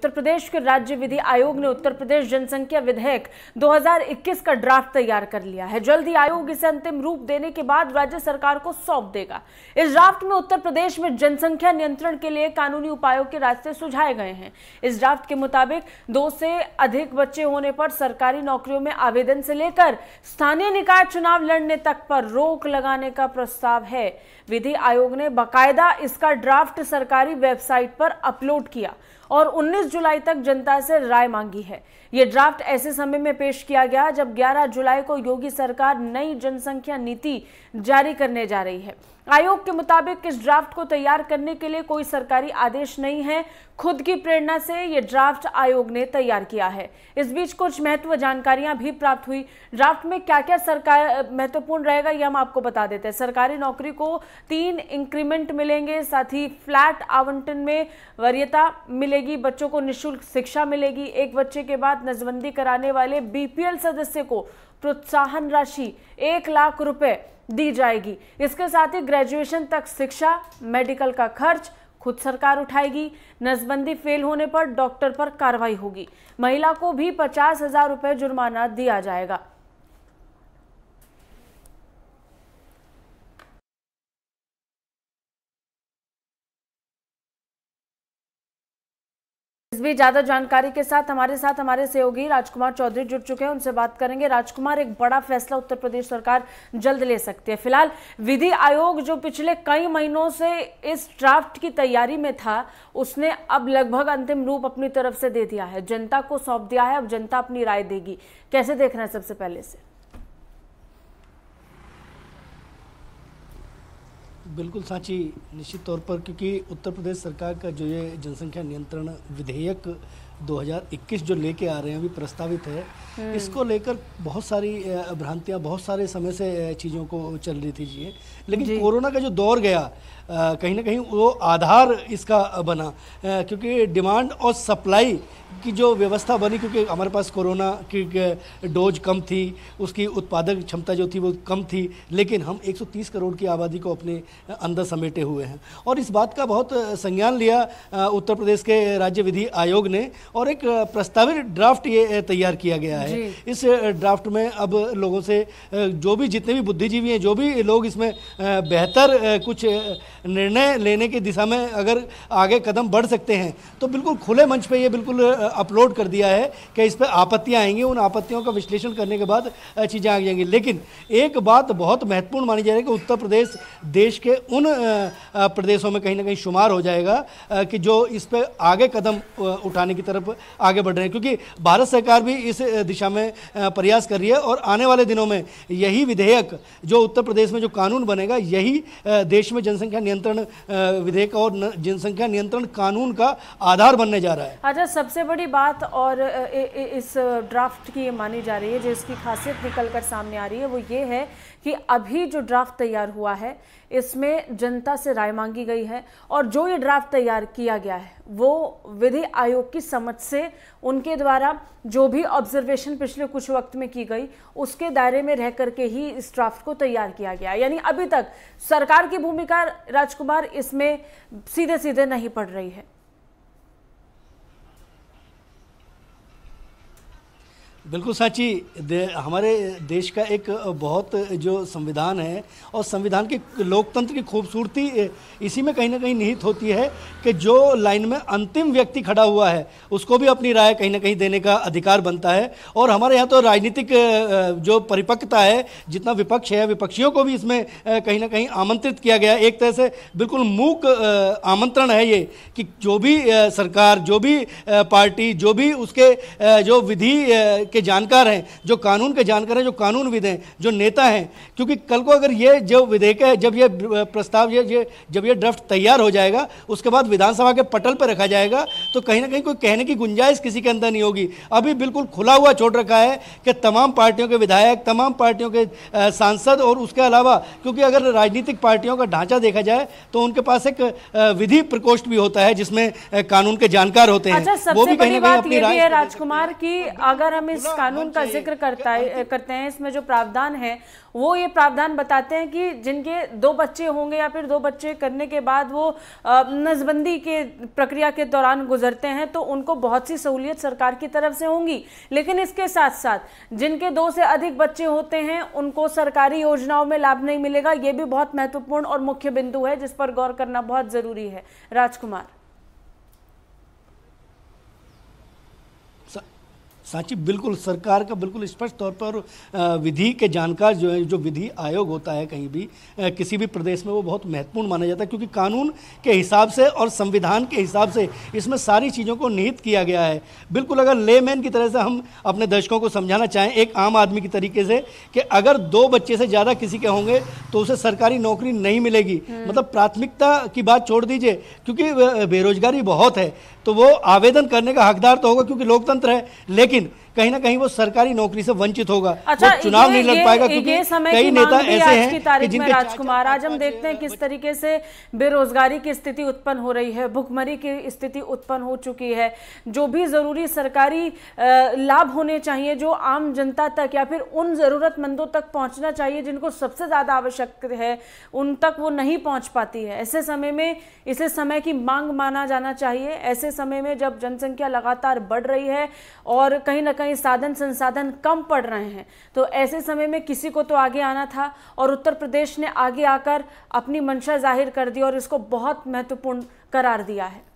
उत्तर प्रदेश के राज्य विधि आयोग ने उत्तर प्रदेश जनसंख्या विधेयक 2021 का ड्राफ्ट तैयार कर लिया है जल्द ही आयोग इसे अंतिम रूप देने के बाद राज्य सरकार को सौंप देगा इस ड्राफ्ट में उत्तर प्रदेश में जनसंख्या नियंत्रण के लिए कानूनी उपायों के रास्ते सुझाए गए हैं इस ड्राफ्ट के मुताबिक दो से अधिक बच्चे होने पर सरकारी नौकरियों में आवेदन से लेकर स्थानीय निकाय चुनाव लड़ने तक पर रोक लगाने का प्रस्ताव है विधि आयोग ने बकायदा इसका ड्राफ्ट सरकारी वेबसाइट पर अपलोड किया और 19 जुलाई तक जनता से राय मांगी है ये ड्राफ्ट ऐसे समय में पेश किया गया जब 11 जुलाई को योगी सरकार नई जनसंख्या नीति जारी करने जा रही है आयोग के मुताबिक इस ड्राफ्ट को तैयार करने के लिए कोई सरकारी आदेश नहीं है खुद की प्रेरणा से ये ड्राफ्ट आयोग ने तैयार किया है इस बीच कुछ महत्व जानकारियां भी प्राप्त हुई ड्राफ्ट में क्या क्या सरकार महत्वपूर्ण रहेगा ये हम आपको बता देते हैं सरकारी नौकरी को तीन इंक्रीमेंट मिलेंगे साथ ही फ्लैट आवंटन में वरीयता मिलेगी बच्चों को निःशुल्क शिक्षा मिलेगी एक बच्चे के बाद नजबंदी कराने वाले बीपीएल सदस्य को प्रोत्साहन राशि एक लाख रुपए दी जाएगी इसके साथ ही ग्रेजुएशन तक शिक्षा मेडिकल का खर्च खुद सरकार उठाएगी नसबंदी फेल होने पर डॉक्टर पर कार्रवाई होगी महिला को भी पचास हजार रुपये जुर्माना दिया जाएगा बीच ज्यादा जानकारी के साथ हमारे साथ हमारे सहयोगी राजकुमार चौधरी जुड़ चुके हैं उनसे बात करेंगे राजकुमार एक बड़ा फैसला उत्तर प्रदेश सरकार जल्द ले सकती है फिलहाल विधि आयोग जो पिछले कई महीनों से इस ड्राफ्ट की तैयारी में था उसने अब लगभग अंतिम रूप अपनी तरफ से दे दिया है जनता को सौंप दिया है अब जनता अपनी राय देगी कैसे देख रहे हैं सबसे पहले से बिल्कुल सांची निश्चित तौर पर क्योंकि उत्तर प्रदेश सरकार का जो ये जनसंख्या नियंत्रण विधेयक 2021 जो लेके आ रहे हैं अभी प्रस्तावित है हम्म। इसको लेकर बहुत सारी भ्रांतियां बहुत सारे समय से चीज़ों को चल रही थी जी लेकिन कोरोना का जो दौर गया कहीं ना कहीं वो आधार इसका बना क्योंकि डिमांड और सप्लाई की जो व्यवस्था बनी क्योंकि हमारे पास कोरोना की डोज कम थी उसकी उत्पादक क्षमता जो थी वो कम थी लेकिन हम 130 करोड़ की आबादी को अपने अंदर समेटे हुए हैं और इस बात का बहुत संज्ञान लिया उत्तर प्रदेश के राज्य विधि आयोग ने और एक प्रस्तावित ड्राफ्ट ये तैयार किया गया है इस ड्राफ्ट में अब लोगों से जो भी जितने भी बुद्धिजीवी हैं जो भी लोग इसमें बेहतर कुछ निर्णय लेने की दिशा में अगर आगे कदम बढ़ सकते हैं तो बिल्कुल खुले मंच पे ये बिल्कुल अपलोड कर दिया है कि इस पर आपत्तियाँ आएंगी उन आपत्तियों का विश्लेषण करने के बाद चीज़ें आ जाएंगी लेकिन एक बात बहुत महत्वपूर्ण मानी जा रही है कि उत्तर प्रदेश देश के उन प्रदेशों में कहीं ना कहीं शुमार हो जाएगा कि जो इस पर आगे कदम उठाने की तरफ आगे बढ़ रहे हैं क्योंकि भारत सरकार भी इस दिशा में प्रयास कर रही है और आने वाले दिनों में यही विधेयक जो उत्तर प्रदेश में जो कानून बनेगा यही देश में जनसंख्या नियंत्रण विधेयक और जनसंख्या नियंत्रण कानून का आधार बनने जा रहा है अच्छा सबसे बड़ी बड़ी बात और इस ड्राफ्ट की ये मानी जा रही है जो इसकी खासियत निकल कर सामने आ रही है वो ये है कि अभी जो ड्राफ्ट तैयार हुआ है इसमें जनता से राय मांगी गई है और जो ये ड्राफ्ट तैयार किया गया है वो विधि आयोग की समझ से उनके द्वारा जो भी ऑब्जर्वेशन पिछले कुछ वक्त में की गई उसके दायरे में रह करके ही इस ड्राफ्ट को तैयार किया गया यानी अभी तक सरकार की भूमिका राजकुमार इसमें सीधे सीधे नहीं पड़ रही है बिल्कुल साची दे, हमारे देश का एक बहुत जो संविधान है और संविधान के लोकतंत्र की खूबसूरती इसी में कहीं ना कहीं निहित होती है कि जो लाइन में अंतिम व्यक्ति खड़ा हुआ है उसको भी अपनी राय कहीं ना कहीं देने का अधिकार बनता है और हमारे यहाँ तो राजनीतिक जो परिपक्वता है जितना विपक्ष है विपक्षियों को भी इसमें कहीं ना कहीं आमंत्रित किया गया एक तरह से बिल्कुल मूक आमंत्रण है ये कि जो भी सरकार जो भी पार्टी जो भी उसके जो विधि के के जानकार हैं जो कानून के जानकार हैं जो कानूनविद हैं जो नेता हैं क्योंकि कल को अगर ये जो विधेयक है जब ये प्रस्ताव ये, ये जब ये ड्राफ्ट तैयार हो जाएगा उसके बाद विधानसभा के पटल पर रखा जाएगा तो कहीं ना कहीं कोई कहने की गुंजाइश किसी के अंदर नहीं होगी अभी बिल्कुल खुला हुआ छोड़ रखा है कि तमाम पार्टियों के विधायक तमाम पार्टियों के सांसद और उसके अलावा क्योंकि अगर राजनीतिक पार्टियों का ढांचा देखा जाए तो उनके पास एक विधि प्रकोष्ठ भी होता है जिसमें कानून के जानकार होते हैं अच्छा, वो भी कहीं ना कहीं अपनी राजकुमार की अगर हम इस हाँ, कानून हाँ का जिक्र करता हाँ है करते हैं इसमें जो प्रावधान है वो ये प्रावधान बताते हैं कि जिनके दो बच्चे होंगे या फिर दो बच्चे करने के बाद वो नजबंदी के प्रक्रिया के दौरान गुजरते हैं तो उनको बहुत सी सहूलियत सरकार की तरफ से होंगी लेकिन इसके साथ साथ जिनके दो से अधिक बच्चे होते हैं उनको सरकारी योजनाओं में लाभ नहीं मिलेगा ये भी बहुत महत्वपूर्ण और मुख्य बिंदु है जिस पर गौर करना बहुत ज़रूरी है राजकुमार सांची बिल्कुल सरकार का बिल्कुल स्पष्ट तौर पर विधि के जानकार जो है जो विधि आयोग होता है कहीं भी किसी भी प्रदेश में वो बहुत महत्वपूर्ण माना जाता है क्योंकि कानून के हिसाब से और संविधान के हिसाब से इसमें सारी चीज़ों को निहित किया गया है बिल्कुल अगर लेमैन की तरह से हम अपने दर्शकों को समझाना चाहें एक आम आदमी के तरीके से कि अगर दो बच्चे से ज़्यादा किसी के होंगे तो उसे सरकारी नौकरी नहीं मिलेगी हम्म। मतलब प्राथमिकता की बात छोड़ दीजिए क्योंकि बेरोजगारी बहुत है तो वो आवेदन करने का हकदार तो होगा क्योंकि लोकतंत्र है लेकिन कहीं ना कहीं वो सरकारी नौकरी से वंचित होगा अच्छा, चुनाव नहीं लड़ पाएगा क्योंकि कई नेता ऐसे हैं कि जिनके राजकुमार आज हम देखते हैं किस तरीके से बेरोजगारी की स्थिति उत्पन्न हो रही है भुखमरी की स्थिति उत्पन्न हो चुकी है जो भी जरूरी सरकारी लाभ होने चाहिए जो आम जनता तक या फिर उन जरूरतमंदों तक पहुंचना चाहिए जिनको सबसे ज्यादा आवश्यक है उन तक वो नहीं पहुंच पाती है ऐसे समय में इसे समय की मांग माना जाना चाहिए ऐसे समय में जब जनसंख्या लगातार बढ़ रही है और कहीं ना कहीं साधन संसाधन कम पड़ रहे हैं तो ऐसे समय में किसी को तो आगे आना था और उत्तर प्रदेश ने आगे आकर अपनी मंशा जाहिर कर दी और इसको बहुत महत्वपूर्ण करार दिया है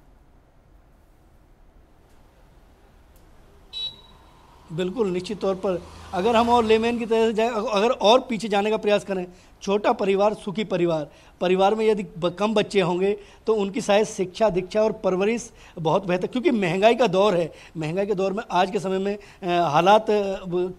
बिल्कुल निश्चित तौर पर अगर हम और लेमैन की तरह से जाए अगर और पीछे जाने का प्रयास करें छोटा परिवार सुखी परिवार परिवार में यदि कम बच्चे होंगे तो उनकी शायद शिक्षा दीक्षा और परवरिश बहुत बेहतर क्योंकि महंगाई का दौर है महंगाई के दौर में आज के समय में हालात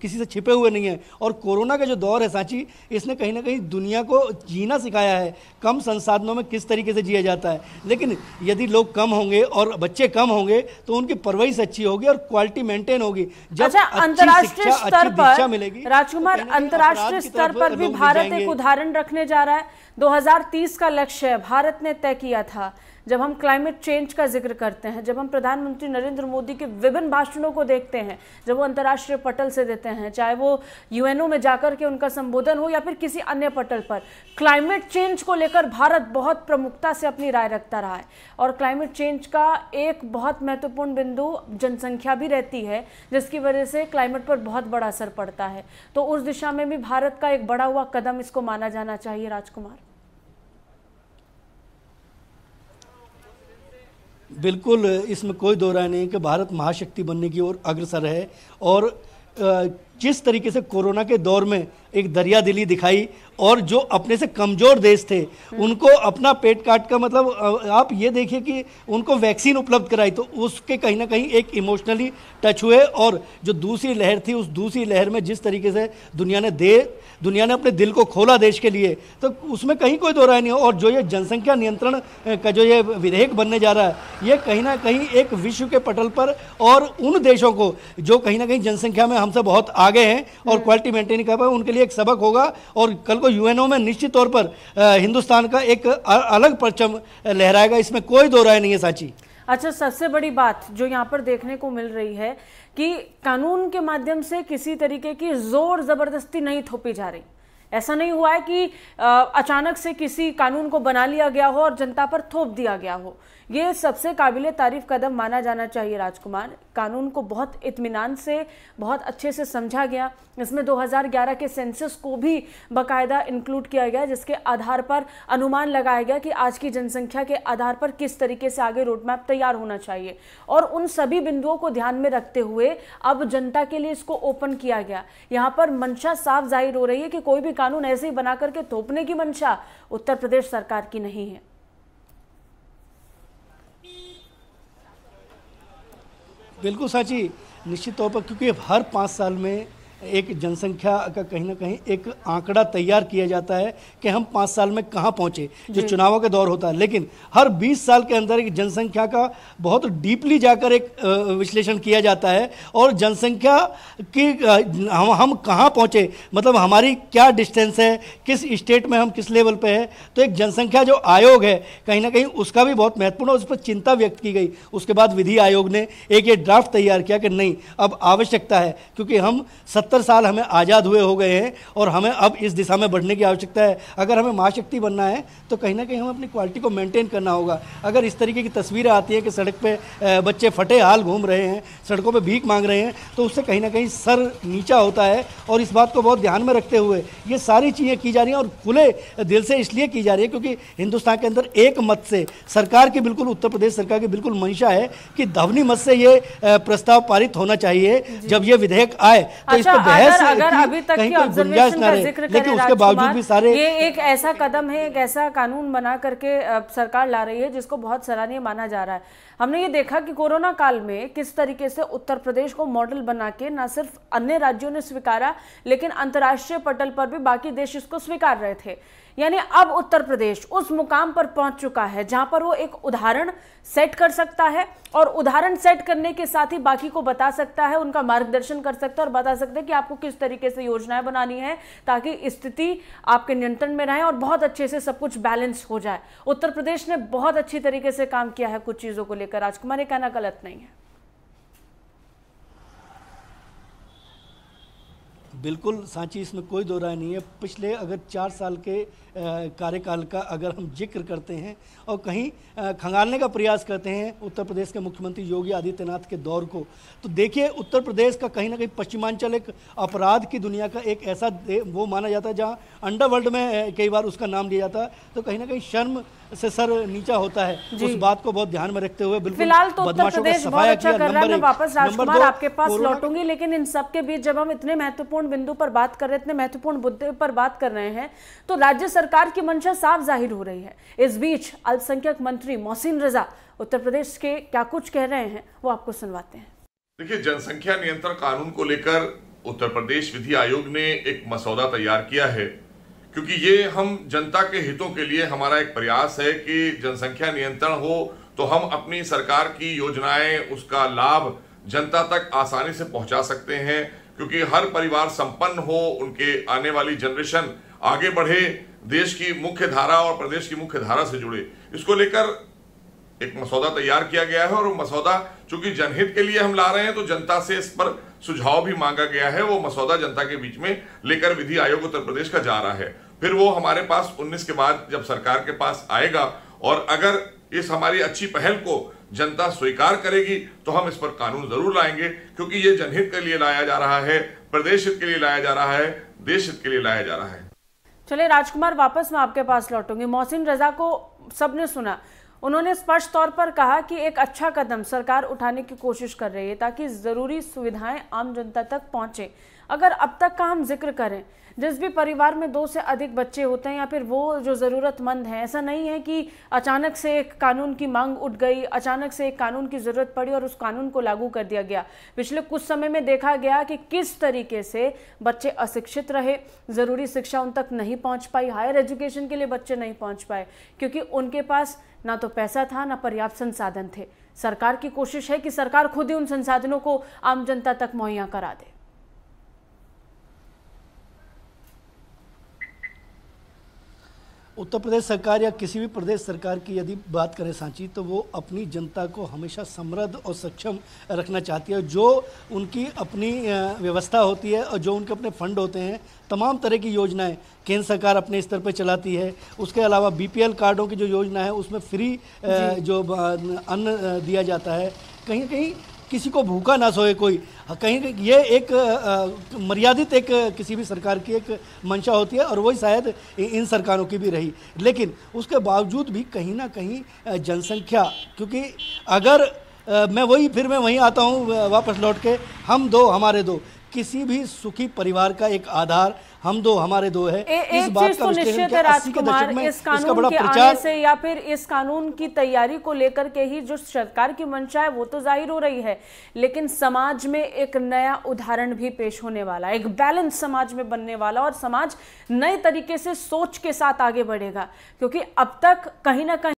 किसी से छिपे हुए नहीं हैं और कोरोना का जो दौर है सांची इसने कहीं ना कहीं दुनिया को जीना सिखाया है कम संसाधनों में किस तरीके से जिया जाता है लेकिन यदि लोग कम होंगे और बच्चे कम होंगे तो उनकी परवरिश अच्छी होगी और क्वालिटी मेंटेन होगी जब अच्छा, अच्छी दीक्षा मिलेगी तो राजकुमार अंतर्राष्ट्रीय स्तर पर भी भारत एक उदाहरण कारण रखने जा रहा है 2030 का लक्ष्य भारत ने तय किया था जब हम क्लाइमेट चेंज का जिक्र करते हैं जब हम प्रधानमंत्री नरेंद्र मोदी के विभिन्न भाषणों को देखते हैं जब वो अंतर्राष्ट्रीय पटल से देते हैं चाहे वो यूएनओ में जाकर के उनका संबोधन हो या फिर किसी अन्य पटल पर क्लाइमेट चेंज को लेकर भारत बहुत प्रमुखता से अपनी राय रखता रहा है और क्लाइमेट चेंज का एक बहुत महत्वपूर्ण बिंदु जनसंख्या भी रहती है जिसकी वजह से क्लाइमेट पर बहुत बड़ा असर पड़ता है तो उस दिशा में भी भारत का एक बड़ा हुआ कदम इसको माना जाना चाहिए राजकुमार बिल्कुल इसमें कोई दो राय नहीं कि भारत महाशक्ति बनने की ओर अग्रसर है और जिस तरीके से कोरोना के दौर में एक दरिया दिली दिखाई और जो अपने से कमज़ोर देश थे उनको अपना पेट काट का मतलब आप ये देखिए कि उनको वैक्सीन उपलब्ध कराई तो उसके कहीं ना कहीं एक इमोशनली टच हुए और जो दूसरी लहर थी उस दूसरी लहर में जिस तरीके से दुनिया ने दे दुनिया ने अपने दिल को खोला देश के लिए तो उसमें कहीं कोई दोहराया नहीं और जो ये जनसंख्या नियंत्रण का जो ये विधेयक बनने जा रहा है ये कहीं ना कहीं एक विश्व के पटल पर और उन देशों को जो कहीं ना कहीं जनसंख्या में हमसे बहुत आगे हैं और क्वालिटी हाँ। मेंटेन कर पाए उनके लिए एक सबक होगा और कल को यूएनओ में निश्चित तौर पर हिंदुस्तान का एक अलग परचम लहराएगा इसमें कोई दो राय नहीं है साची अच्छा सबसे बड़ी बात जो यहाँ पर देखने को मिल रही है कि कानून के माध्यम से किसी तरीके की जोर ज़बरदस्ती नहीं थोपी जा रही ऐसा नहीं हुआ है कि अचानक से किसी कानून को बना लिया गया हो और जनता पर थोप दिया गया हो ये सबसे काबिल तारीफ कदम माना जाना चाहिए राजकुमार कानून को बहुत इतमान से बहुत अच्छे से समझा गया इसमें 2011 के सेंसस को भी बाकायदा इंक्लूड किया गया जिसके आधार पर अनुमान लगाया गया कि आज की जनसंख्या के आधार पर किस तरीके से आगे रोड मैप तैयार होना चाहिए और उन सभी बिंदुओं को ध्यान में रखते हुए अब जनता के लिए इसको ओपन किया गया यहाँ पर मंशा साफ जाहिर हो रही है कि कोई भी कानून ऐसे ही बना करके थोपने की मंशा उत्तर प्रदेश सरकार की नहीं है बिल्कुल साची निश्चित तौर पर क्योंकि हर पाँच साल में एक जनसंख्या का कहीं ना कहीं एक आंकड़ा तैयार किया जाता है कि हम पाँच साल में कहाँ पहुँचे जो चुनावों का दौर होता है लेकिन हर बीस साल के अंदर एक जनसंख्या का बहुत डीपली जाकर एक विश्लेषण किया जाता है और जनसंख्या की हम हम कहाँ पहुँचे मतलब हमारी क्या डिस्टेंस है किस स्टेट में हम किस लेवल पर है तो एक जनसंख्या जो आयोग है कहीं ना कहीं उसका भी बहुत महत्वपूर्ण और उस पर चिंता व्यक्त की गई उसके बाद विधि आयोग ने एक ये ड्राफ्ट तैयार किया कि नहीं अब आवश्यकता है क्योंकि हम सत्तर सत्तर साल हमें आज़ाद हुए हो गए हैं और हमें अब इस दिशा में बढ़ने की आवश्यकता है अगर हमें महाशक्ति बनना है तो कहीं ना कहीं हमें अपनी क्वालिटी को मेंटेन करना होगा अगर इस तरीके की तस्वीरें आती हैं कि सड़क पर बच्चे फटे हाल घूम रहे हैं सड़कों पर भीख मांग रहे हैं तो उससे कहीं ना कहीं सर नीचा होता है और इस बात को बहुत ध्यान में रखते हुए ये सारी चीज़ें की जा रही हैं और खुले दिल से इसलिए की जा रही है क्योंकि हिंदुस्तान के अंदर एक मत से सरकार की बिल्कुल उत्तर प्रदेश सरकार की बिल्कुल मंशा है कि धवनी मत से ये प्रस्ताव पारित होना चाहिए जब ये विधेयक आए तो अच्छा, इस पर अच्छा, बहस अगर, अभी तक की ऑब्जर्वेशन का जिक्र लेकिन उसके बावजूद भी सारे ये एक ऐसा कदम है एक ऐसा कानून बना करके सरकार ला रही है जिसको बहुत सराहनीय माना जा रहा है हमने ये देखा कि कोरोना काल में किस तरीके से उत्तर प्रदेश को मॉडल बना के ना सिर्फ अन्य राज्यों ने स्वीकारा लेकिन अंतर्राष्ट्रीय पटल पर भी बाकी देश इसको स्वीकार रहे थे यानी अब उत्तर प्रदेश उस मुकाम पर पहुंच चुका है जहां पर वो एक उदाहरण सेट कर सकता है और उदाहरण सेट करने के साथ ही बाकी को बता सकता है उनका मार्गदर्शन कर सकता है और बता सकता है कि आपको किस तरीके से योजनाएं बनानी है ताकि स्थिति आपके नियंत्रण में रहे और बहुत अच्छे से सब कुछ बैलेंस हो जाए उत्तर प्रदेश ने बहुत अच्छी तरीके से काम किया है कुछ चीज़ों को लेकर राजकुमार ये कहना गलत नहीं है बिल्कुल सांची इसमें कोई दो राय नहीं है पिछले अगर चार साल के कार्यकाल का अगर हम जिक्र करते हैं और कहीं खंगालने का प्रयास करते हैं उत्तर प्रदेश के मुख्यमंत्री योगी आदित्यनाथ के दौर को तो देखिए उत्तर प्रदेश का कहीं ना कहीं पश्चिमांचल एक अपराध की दुनिया का एक ऐसा वो माना जाता है जहाँ अंडरवर्ल्ड में कई बार उसका नाम लिया जाता है तो कहीं ना कहीं शर्म से सर नीचा होता है उस बात को बहुत ध्यान में रखते हुए बिल्कुल फिलहाल तो उत्तर प्रदेश बहुत अच्छा कर रहा है मैं वापस राजकुमार आपके पास लौटूंगी लेकिन इन सब के बीच जब हम इतने महत्वपूर्ण बिंदु पर बात कर रहे हैं इतने महत्वपूर्ण मुद्दे पर बात कर रहे हैं तो राज्य सरकार सरकार की मंशा साफ जाहिर हो रही है इस बीच अल्पसंख्यक मंत्री मोहसिन रजा उत्तर प्रदेश के क्या कुछ कह रहे हैं वो आपको सुनवाते हैं देखिए जनसंख्या नियंत्रण कानून को लेकर उत्तर प्रदेश विधि आयोग ने एक मसौदा तैयार किया है क्योंकि ये हम जनता के हितों के लिए हमारा एक प्रयास है कि जनसंख्या नियंत्रण हो तो हम अपनी सरकार की योजनाएं उसका लाभ जनता तक आसानी से पहुंचा सकते हैं क्योंकि हर परिवार संपन्न हो उनके आने वाली जनरेशन आगे बढ़े देश की मुख्य धारा और प्रदेश की मुख्य धारा से जुड़े इसको लेकर एक मसौदा तैयार किया गया है और मसौदा चूंकि जनहित के लिए हम ला रहे हैं तो जनता से इस पर सुझाव भी मांगा गया है वो मसौदा जनता के बीच में लेकर विधि आयोग उत्तर प्रदेश का जा रहा है फिर वो हमारे पास 19 के बाद जब सरकार के पास आएगा और अगर इस हमारी अच्छी पहल को जनता स्वीकार करेगी तो हम इस पर कानून जरूर लाएंगे क्योंकि ये जनहित के लिए लाया जा रहा है प्रदेश हित के लिए लाया जा रहा है देश हित के लिए लाया जा रहा है चले राजकुमार वापस मैं आपके पास लौटूंगी मोहसिन रजा को सबने सुना उन्होंने स्पष्ट तौर पर कहा कि एक अच्छा कदम सरकार उठाने की कोशिश कर रही है ताकि ज़रूरी सुविधाएं आम जनता तक पहुंचे अगर अब तक का हम जिक्र करें जिस भी परिवार में दो से अधिक बच्चे होते हैं या फिर वो जो ज़रूरतमंद हैं ऐसा नहीं है कि अचानक से एक कानून की मांग उठ गई अचानक से एक कानून की ज़रूरत पड़ी और उस कानून को लागू कर दिया गया पिछले कुछ समय में देखा गया कि किस तरीके से बच्चे अशिक्षित रहे ज़रूरी शिक्षा उन तक नहीं पहुँच पाई हायर एजुकेशन के लिए बच्चे नहीं पहुँच पाए क्योंकि उनके पास ना तो पैसा था ना पर्याप्त संसाधन थे सरकार की कोशिश है कि सरकार खुद ही उन संसाधनों को आम जनता तक मुहैया करा दे उत्तर प्रदेश सरकार या किसी भी प्रदेश सरकार की यदि बात करें सांची तो वो अपनी जनता को हमेशा समृद्ध और सक्षम रखना चाहती है जो उनकी अपनी व्यवस्था होती है और जो उनके अपने फंड होते हैं तमाम तरह की योजनाएं केंद्र सरकार अपने स्तर पर चलाती है उसके अलावा बीपीएल कार्डों की जो योजना है उसमें फ्री जो अन्न दिया जाता है कहीं कहीं किसी को भूखा ना सोए कोई कहीं ये एक आ, मर्यादित एक किसी भी सरकार की एक मंशा होती है और वही शायद इन सरकारों की भी रही लेकिन उसके बावजूद भी कहीं ना कहीं जनसंख्या क्योंकि अगर आ, मैं वही फिर मैं वहीं आता हूँ वापस लौट के हम दो हमारे दो किसी भी सुखी परिवार का एक आधार हम दो हमारे दो है ए, इस बात का तो निश्चित है राजकुमार इस कानून के आने से या फिर इस कानून की तैयारी को लेकर के ही जो सरकार की मंशा है वो तो जाहिर हो रही है लेकिन समाज में एक नया उदाहरण भी पेश होने वाला एक बैलेंस समाज में बनने वाला और समाज नए तरीके से सोच के साथ आगे बढ़ेगा क्योंकि अब तक कहीं ना कहीं